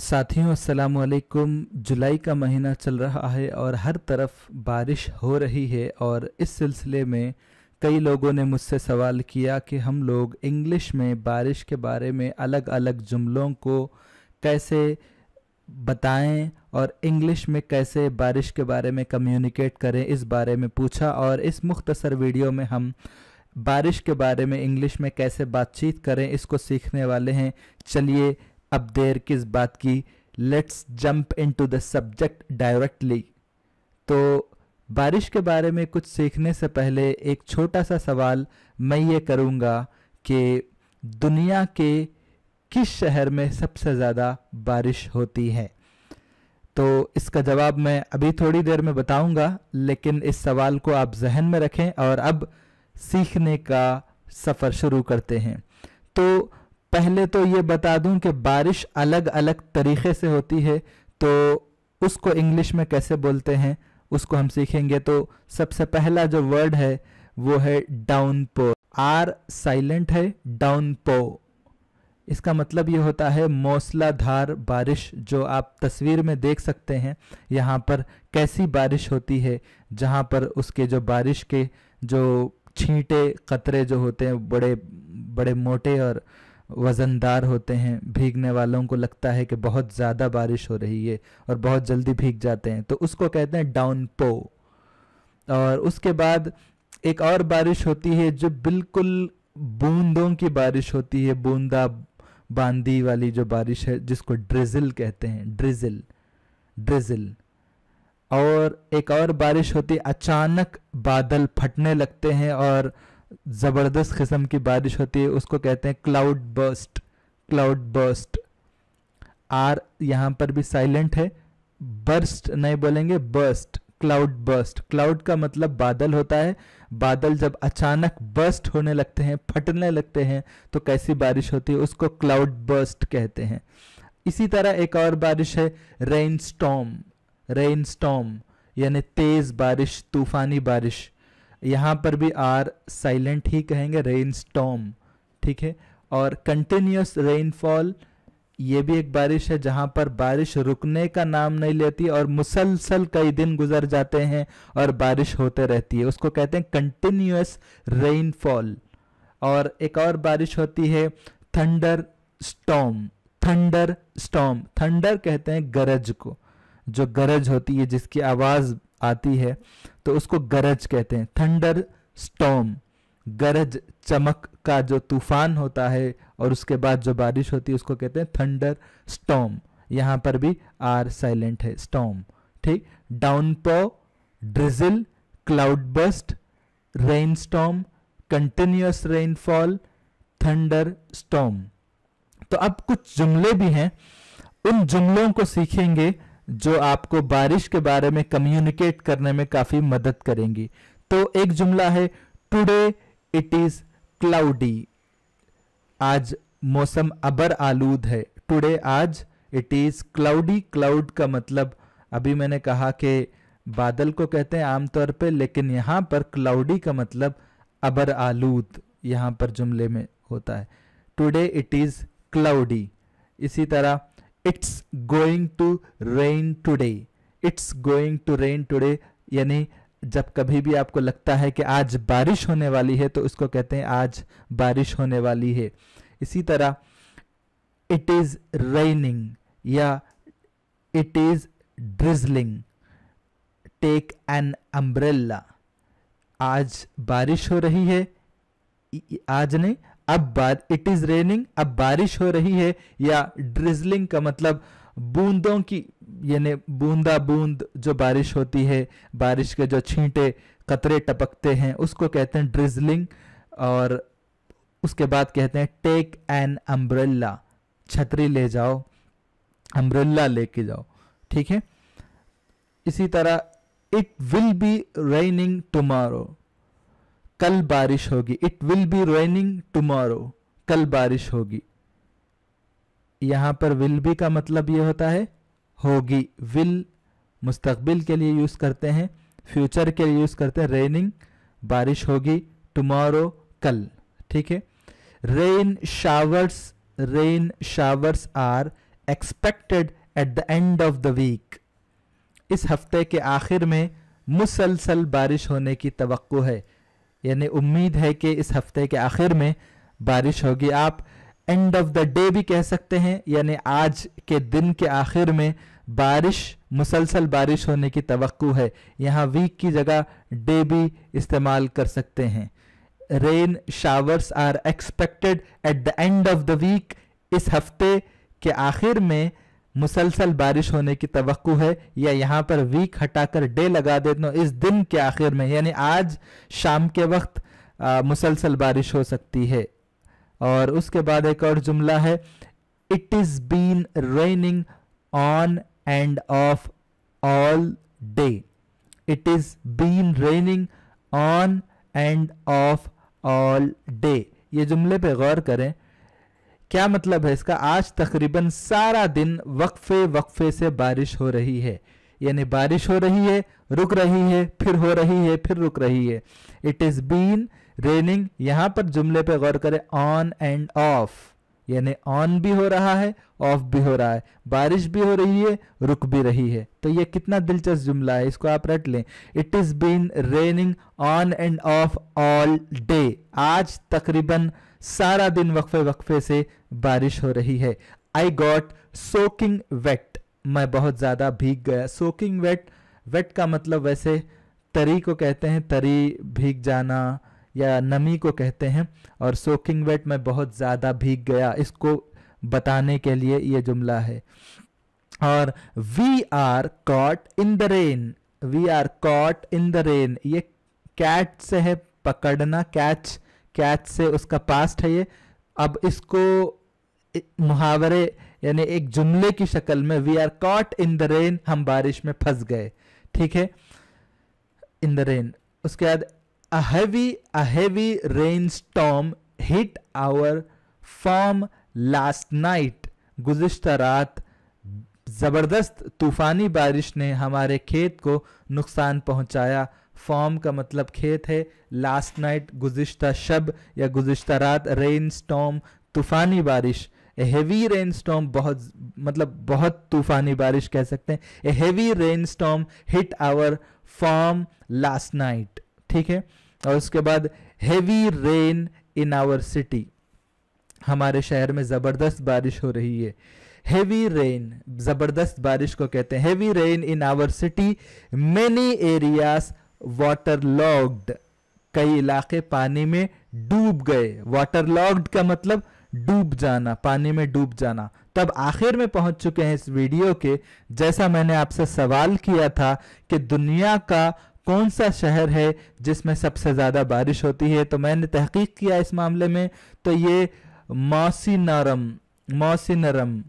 साथियों असलकुम जुलाई का महीना चल रहा है और हर तरफ बारिश हो रही है और इस सिलसिले में कई लोगों ने मुझसे सवाल किया कि हम लोग इंग्लिश में बारिश के बारे में अलग अलग जुमलों को कैसे बताएं और इंग्लिश में कैसे बारिश के बारे में कम्युनिकेट करें इस बारे में पूछा और इस मुख्तसर वीडियो में हम बारिश के बारे में इंग्लिश में कैसे बातचीत करें इसको सीखने वाले हैं चलिए अब देर किस बात की let's jump into the subject directly तो बारिश के बारे में कुछ सीखने से पहले एक छोटा सा सवाल मैं ये करूँगा कि दुनिया के किस शहर में सबसे ज़्यादा बारिश होती है तो इसका जवाब मैं अभी थोड़ी देर में बताऊंगा लेकिन इस सवाल को आप जहन में रखें और अब सीखने का सफ़र शुरू करते हैं तो पहले तो ये बता दूं कि बारिश अलग अलग तरीक़े से होती है तो उसको इंग्लिश में कैसे बोलते हैं उसको हम सीखेंगे तो सबसे पहला जो वर्ड है वो है डाउन पो आर साइलेंट है डाउन पो इसका मतलब ये होता है मौसलाधार बारिश जो आप तस्वीर में देख सकते हैं यहाँ पर कैसी बारिश होती है जहाँ पर उसके जो बारिश के जो छींटे कतरे जो होते हैं बड़े बड़े मोटे और वज़नदार होते हैं भीगने वालों को लगता है कि बहुत ज़्यादा बारिश हो रही है और बहुत जल्दी भीग जाते हैं तो उसको कहते हैं डाउन पो और उसके बाद एक और बारिश होती है जो बिल्कुल बूंदों की बारिश होती है बूंदा बांदी वाली जो बारिश है जिसको ड्रिजिल कहते हैं ड्रिजिल ड्रिजिल और एक और बारिश होती है अचानक बादल फटने लगते हैं और ज़बरदस्त किस्म की बारिश होती है उसको कहते हैं क्लाउड बर्स्ट क्लाउड बर्स्ट आर यहां पर भी साइलेंट है बर्स्ट नहीं बोलेंगे बर्स्ट क्लाउड बर्स्ट क्लाउड का मतलब बादल होता है बादल जब अचानक बर्स्ट होने लगते हैं फटने लगते हैं तो कैसी बारिश होती है उसको क्लाउड बर्स्ट कहते हैं इसी तरह एक और बारिश है रेन स्टॉम रेन स्टॉम यानी तेज़ बारिश तूफ़ानी बारिश यहाँ पर भी आर साइलेंट ही कहेंगे रेन स्टॉम ठीक है और कंटिन्यूस रेनफॉल ये भी एक बारिश है जहाँ पर बारिश रुकने का नाम नहीं लेती और मुसलसल कई दिन गुजर जाते हैं और बारिश होते रहती है उसको कहते हैं कंटिन्यूस रेनफॉल और एक और बारिश होती है thunder storm thunder storm thunder कहते हैं गरज को जो गरज होती है जिसकी आवाज़ आती है तो उसको गरज कहते हैं थंडर स्टॉम गरज चमक का जो तूफान होता है और उसके बाद जो बारिश होती है उसको कहते हैं थंडर स्टॉम यहां पर भी आर साइलेंट है स्टॉम ठीक downpour drizzle cloudburst rain storm continuous rainfall thunder storm तो अब कुछ जुमले भी हैं उन जुमलों को सीखेंगे जो आपको बारिश के बारे में कम्युनिकेट करने में काफ़ी मदद करेंगी तो एक जुमला है टुडे इट इज़ क्लाउडी आज मौसम अबर आलूद है टुडे आज इट इज़ क्लाउडी क्लाउड का मतलब अभी मैंने कहा कि बादल को कहते हैं आमतौर पे लेकिन यहां पर क्लाउडी का मतलब अबर आलूद यहां पर जुमले में होता है टुडे इट इज़ क्लाउडी इसी तरह it's going to rain today it's going to rain today यानी जब कभी भी आपको लगता है कि आज बारिश होने वाली है तो उसको कहते हैं आज बारिश होने वाली है इसी तरह इट इज़ रेनिंग या it is drizzling take an umbrella आज बारिश हो रही है आज नहीं अब बार इट इज रेनिंग अब बारिश हो रही है या ड्रिजलिंग का मतलब बूंदों की यानी बूंदा बूंद जो बारिश होती है बारिश के जो छींटे कतरे टपकते हैं उसको कहते हैं ड्रिजलिंग और उसके बाद कहते हैं टेक एन अम्ब्रेला छतरी ले जाओ अम्ब्रेला लेके जाओ ठीक है इसी तरह it will be raining tomorrow कल बारिश होगी it will be raining tomorrow कल बारिश होगी यहां पर विल बी का मतलब यह होता है होगी विल मुस्तकबिल के लिए यूज़ करते हैं फ्यूचर के लिए यूज़ करते हैं रेनिंग बारिश होगी टुमारो कल ठीक है rain showers rain showers are expected at the end of the week इस हफ्ते के आखिर में मुसलसल बारिश होने की तवक्को है यानी उम्मीद है कि इस हफ्ते के आखिर में बारिश होगी आप एंड ऑफ द डे भी कह सकते हैं यानी आज के दिन के आखिर में बारिश मुसलसल बारिश होने की तो है यहाँ वीक की जगह डे भी इस्तेमाल कर सकते हैं rain showers are expected at the end of the week इस हफ्ते के आखिर में मुसलसल बारिश होने की तो है या यहाँ पर वीक हटाकर डे लगा देता हूँ इस दिन के आखिर में यानी आज शाम के वक्त मुसलसल बारिश हो सकती है और उसके बाद एक और जुमला है it is been raining on and off all day it is been raining on and off all day ये जुमले पे गौर करें क्या मतलब है इसका आज तकरीबन सारा दिन वक्फे वक्फे से बारिश हो रही है यानी बारिश हो रही है रुक रही है फिर हो रही है फिर रुक रही है इट इज़ बीन रेनिंग यहां पर जुमले पे गौर करें ऑन एंड ऑफ यानी ऑन भी हो रहा है ऑफ भी हो रहा है बारिश भी हो रही है रुक भी रही है तो ये कितना दिलचस्प जुमला है इसको आप रट लें it is been raining on and off all day आज तकरीबन सारा दिन वक्फे वक्फे से बारिश हो रही है आई गॉट सोकिंग वेट मैं बहुत ज़्यादा भीग गया सोकिंग वेट वेट का मतलब वैसे तरी को कहते हैं तरी भीग जाना या नमी को कहते हैं और सोकिंग वेट में बहुत ज़्यादा भीग गया इसको बताने के लिए ये जुमला है और we are caught in the rain we are caught in the rain ये कैट से है पकड़ना कैच कैच से उसका पास्ट है ये अब इसको मुहावरे यानी एक जुमले की शक्ल में we are caught in the rain हम बारिश में फंस गए ठीक है इन द रेन उसके बाद a heavy a heavy rain storm hit our farm last night गुजशत रात ज़बरदस्त तूफ़ानी बारिश ने हमारे खेत को नुकसान पहुंचाया फॉर्म का मतलब खेत है लास्ट नाइट गुज्त शब या गुज्त रात रेन स्टॉम तूफ़ानी बारिश ए हेवी रेन स्टॉम बहुत मतलब बहुत तूफ़ानी बारिश कह सकते हैं a heavy rain storm hit our farm last night ठीक है और उसके बाद heavy rain in our city हमारे शहर में ज़बरदस्त बारिश हो रही है हेवी रेन ज़बरदस्त बारिश को कहते हैं heavy rain in our city many areas water logged कई इलाके पानी में डूब गए वाटर लॉग्ड का मतलब डूब जाना पानी में डूब जाना तब आखिर में पहुंच चुके हैं इस वीडियो के जैसा मैंने आपसे सवाल किया था कि दुनिया का कौन सा शहर है जिसमें सबसे ज़्यादा बारिश होती है तो मैंने तहकीक किया इस मामले में तो ये मौसी नरम मौसी नरम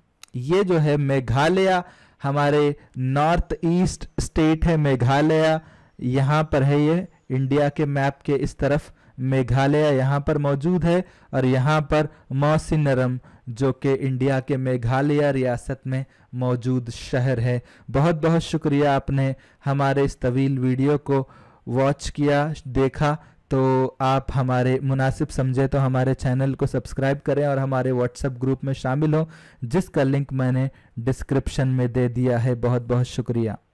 ये जो है मेघालय हमारे नॉर्थ ईस्ट स्टेट है मेघालय यहाँ पर है ये इंडिया के मैप के इस तरफ मेघालय यहाँ पर मौजूद है और यहाँ पर मौसिनरम जो कि इंडिया के मेघालय रियासत में मौजूद शहर है बहुत बहुत शुक्रिया आपने हमारे इस तवील वीडियो को वॉच किया देखा तो आप हमारे मुनासिब समझे तो हमारे चैनल को सब्सक्राइब करें और हमारे व्हाट्सएप ग्रुप में शामिल हों जिसका लिंक मैंने डिस्क्रिप्शन में दे दिया है बहुत बहुत शुक्रिया